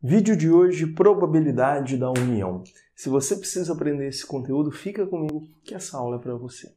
Vídeo de hoje: probabilidade da união. Se você precisa aprender esse conteúdo, fica comigo que essa aula é para você.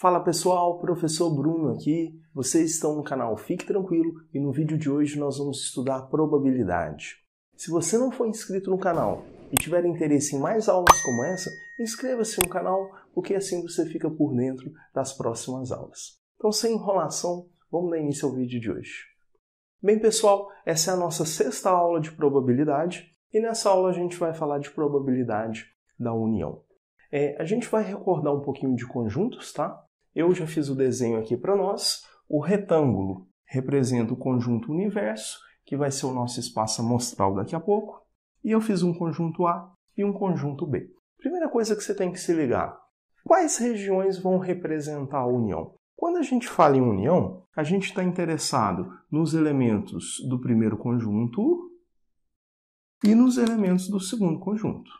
Fala pessoal, professor Bruno aqui. Vocês estão no canal Fique Tranquilo e no vídeo de hoje nós vamos estudar probabilidade. Se você não for inscrito no canal e tiver interesse em mais aulas como essa, inscreva-se no canal, porque assim você fica por dentro das próximas aulas. Então, sem enrolação, Vamos dar início ao vídeo de hoje. Bem, pessoal, essa é a nossa sexta aula de probabilidade e nessa aula a gente vai falar de probabilidade da união. É, a gente vai recordar um pouquinho de conjuntos, tá? Eu já fiz o desenho aqui para nós. O retângulo representa o conjunto universo, que vai ser o nosso espaço amostral daqui a pouco. E eu fiz um conjunto A e um conjunto B. Primeira coisa que você tem que se ligar: quais regiões vão representar a união? Quando a gente fala em união, a gente está interessado nos elementos do primeiro conjunto e nos elementos do segundo conjunto.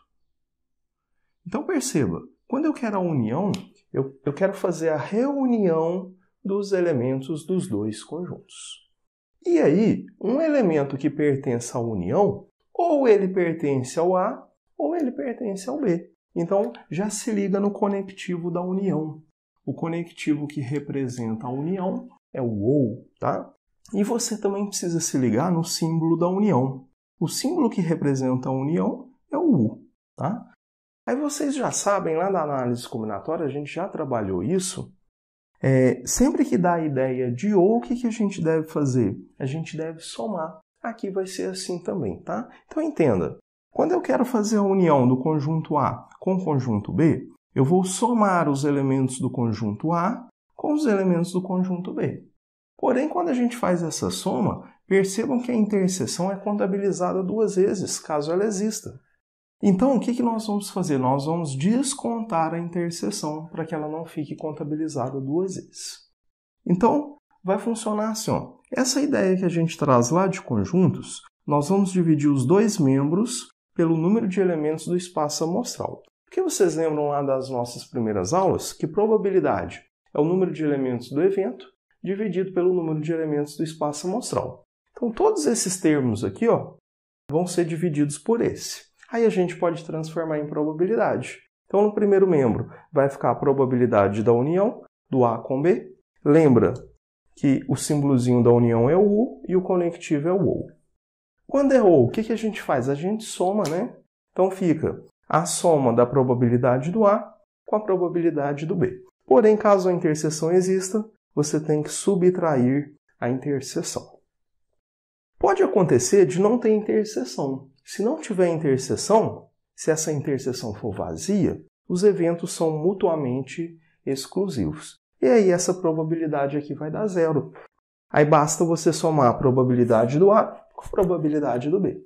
Então perceba, quando eu quero a união, eu, eu quero fazer a reunião dos elementos dos dois conjuntos. E aí, um elemento que pertence à união, ou ele pertence ao A, ou ele pertence ao B. Então, já se liga no conectivo da união. O conectivo que representa a união é o OU, tá? E você também precisa se ligar no símbolo da união. O símbolo que representa a união é o U, tá? Aí vocês já sabem, lá na análise combinatória, a gente já trabalhou isso. É, sempre que dá a ideia de ou, o que, que a gente deve fazer? A gente deve somar. Aqui vai ser assim também, tá? Então entenda. Quando eu quero fazer a união do conjunto A com o conjunto B, eu vou somar os elementos do conjunto A com os elementos do conjunto B. Porém, quando a gente faz essa soma, percebam que a interseção é contabilizada duas vezes, caso ela exista. Então, o que, que nós vamos fazer? Nós vamos descontar a interseção para que ela não fique contabilizada duas vezes. Então, vai funcionar assim. Ó. Essa ideia que a gente traz lá de conjuntos, nós vamos dividir os dois membros pelo número de elementos do espaço amostral que vocês lembram lá das nossas primeiras aulas que probabilidade é o número de elementos do evento dividido pelo número de elementos do espaço amostral. Então todos esses termos aqui ó, vão ser divididos por esse. Aí a gente pode transformar em probabilidade. Então no primeiro membro vai ficar a probabilidade da união do A com B. Lembra que o símbolozinho da união é o U e o conectivo é o OU. Quando é OU, o que, que a gente faz? A gente soma, né? Então fica a soma da probabilidade do A com a probabilidade do B. Porém, caso a interseção exista, você tem que subtrair a interseção. Pode acontecer de não ter interseção. Se não tiver interseção, se essa interseção for vazia, os eventos são mutuamente exclusivos. E aí essa probabilidade aqui vai dar zero. Aí basta você somar a probabilidade do A com a probabilidade do B.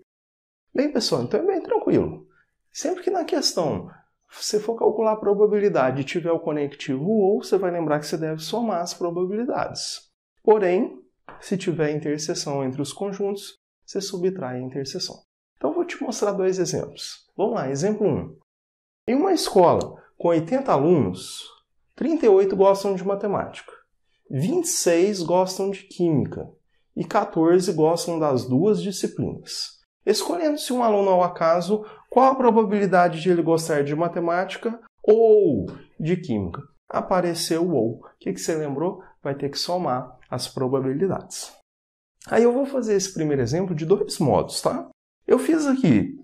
Bem, pessoal, então é bem tranquilo. Sempre que na questão você for calcular a probabilidade e tiver o conectivo ou, você vai lembrar que você deve somar as probabilidades. Porém, se tiver interseção entre os conjuntos, você subtrai a interseção. Então, vou te mostrar dois exemplos. Vamos lá, exemplo 1. Em uma escola com 80 alunos, 38 gostam de matemática, 26 gostam de química e 14 gostam das duas disciplinas. Escolhendo-se um aluno ao acaso, qual a probabilidade de ele gostar de matemática ou de química? Apareceu o ou. O que, que você lembrou? Vai ter que somar as probabilidades. Aí eu vou fazer esse primeiro exemplo de dois modos, tá? Eu fiz aqui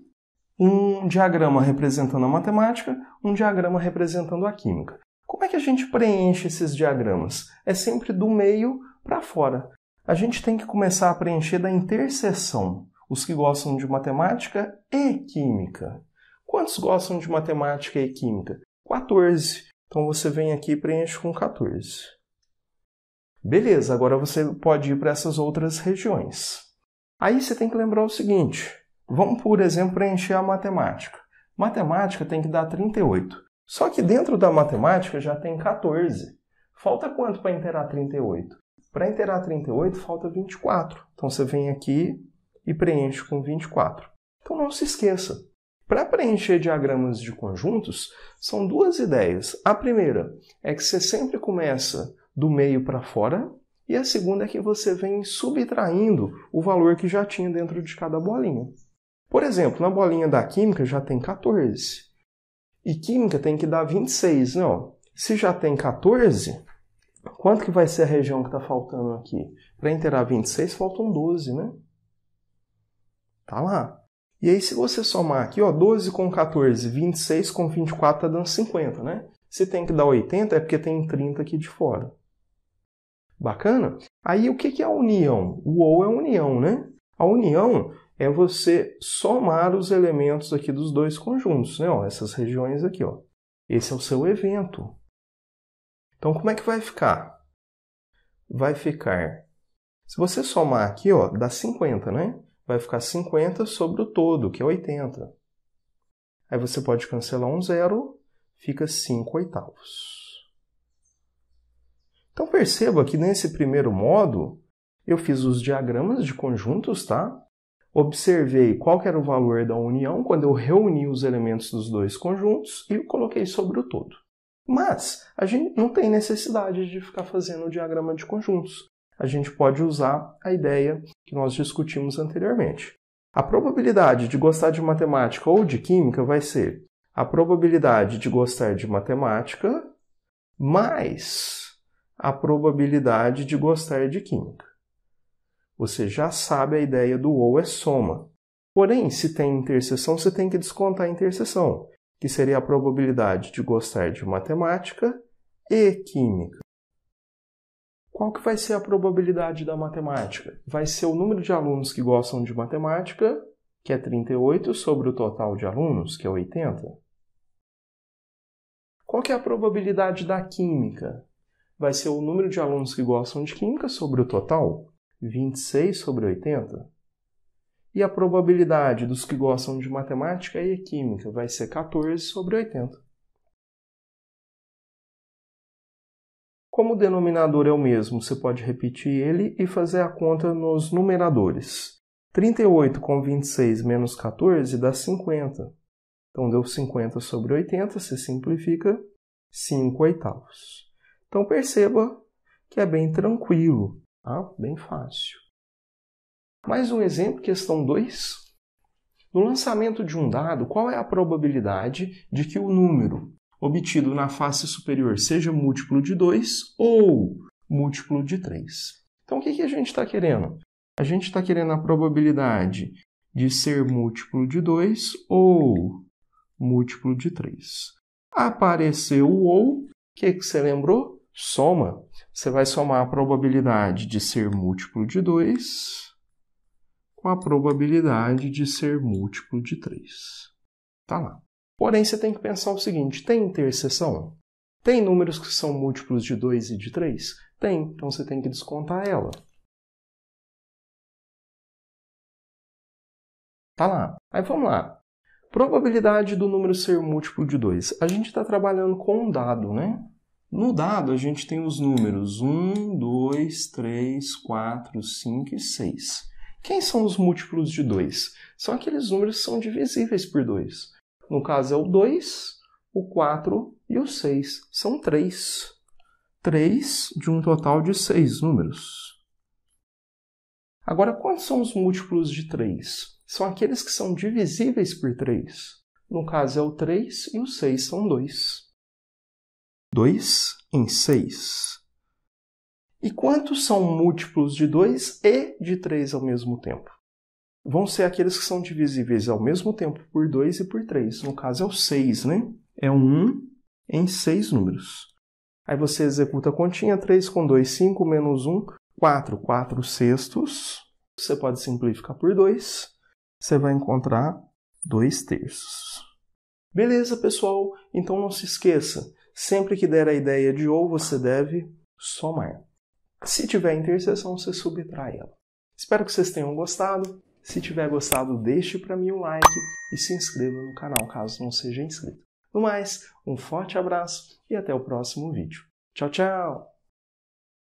um diagrama representando a matemática, um diagrama representando a química. Como é que a gente preenche esses diagramas? É sempre do meio para fora. A gente tem que começar a preencher da interseção os que gostam de matemática e química. Quantos gostam de matemática e química? 14. Então você vem aqui e preenche com 14. Beleza, agora você pode ir para essas outras regiões. Aí você tem que lembrar o seguinte: vamos, por exemplo, preencher a matemática. Matemática tem que dar 38. Só que dentro da matemática já tem 14. Falta quanto para inteirar 38? Para inteirar 38, falta 24. Então você vem aqui e preencho com 24. Então não se esqueça, para preencher diagramas de conjuntos, são duas ideias. A primeira é que você sempre começa do meio para fora, e a segunda é que você vem subtraindo o valor que já tinha dentro de cada bolinha. Por exemplo, na bolinha da química já tem 14. E química tem que dar 26, não. Né, se já tem 14, quanto que vai ser a região que está faltando aqui? Para inteirar 26, faltam 12, né? Tá lá. E aí, se você somar aqui, ó, 12 com 14, 26 com 24 tá dando 50, né? Se tem que dar 80 é porque tem 30 aqui de fora. Bacana? Aí, o que é a união? O ou é a união, né? A união é você somar os elementos aqui dos dois conjuntos, né? Ó, essas regiões aqui, ó. Esse é o seu evento. Então, como é que vai ficar? Vai ficar... Se você somar aqui, ó, dá 50, né? vai ficar 50 sobre o todo, que é 80. Aí você pode cancelar um zero, fica 5 oitavos. Então perceba que nesse primeiro modo eu fiz os diagramas de conjuntos, tá? Observei qual era o valor da união quando eu reuni os elementos dos dois conjuntos e coloquei sobre o todo. Mas a gente não tem necessidade de ficar fazendo o diagrama de conjuntos. A gente pode usar a ideia que nós discutimos anteriormente. A probabilidade de gostar de matemática ou de química vai ser a probabilidade de gostar de matemática mais a probabilidade de gostar de química. Você já sabe a ideia do ou é soma. Porém, se tem interseção, você tem que descontar a interseção, que seria a probabilidade de gostar de matemática e química qual que vai ser a probabilidade da matemática? Vai ser o número de alunos que gostam de matemática, que é 38, sobre o total de alunos, que é 80. Qual que é a probabilidade da química? Vai ser o número de alunos que gostam de química sobre o total, 26 sobre 80. E a probabilidade dos que gostam de matemática e química vai ser 14 sobre 80. Como o denominador é o mesmo, você pode repetir ele e fazer a conta nos numeradores. 38 com 26 menos 14 dá 50. Então deu 50 sobre 80, você simplifica 5 oitavos. Então perceba que é bem tranquilo, tá? bem fácil. Mais um exemplo, questão 2. No lançamento de um dado, qual é a probabilidade de que o número obtido na face superior seja múltiplo de 2 ou múltiplo de 3. Então, o que, que a gente está querendo? A gente está querendo a probabilidade de ser múltiplo de 2 ou múltiplo de 3. Apareceu o ou, o que, que você lembrou? Soma. Você vai somar a probabilidade de ser múltiplo de 2 com a probabilidade de ser múltiplo de 3. Tá lá. Porém, você tem que pensar o seguinte: tem interseção? Tem números que são múltiplos de 2 e de 3? Tem, então você tem que descontar ela. Tá lá. Aí vamos lá. Probabilidade do número ser múltiplo de 2. A gente está trabalhando com um dado, né? No dado, a gente tem os números 1, 2, 3, 4, 5 e 6. Quem são os múltiplos de 2? São aqueles números que são divisíveis por 2. No caso é o 2, o 4 e o 6. São 3. 3 de um total de 6 números. Agora, quantos são os múltiplos de 3? São aqueles que são divisíveis por 3. No caso é o 3 e o 6 são 2. 2 em 6. E quantos são múltiplos de 2 e de 3 ao mesmo tempo? vão ser aqueles que são divisíveis ao mesmo tempo por 2 e por 3. No caso é o 6, né? É um 1 em 6 números. Aí você executa a continha 3 com 2, 5 menos 1, 4, 4 sextos. Você pode simplificar por 2, você vai encontrar 2 terços. Beleza, pessoal? Então não se esqueça, sempre que der a ideia de ou, você deve somar. Se tiver interseção, você subtrai ela. Espero que vocês tenham gostado. Se tiver gostado, deixe para mim um like e se inscreva no canal caso não seja inscrito. No mais, um forte abraço e até o próximo vídeo. Tchau, tchau!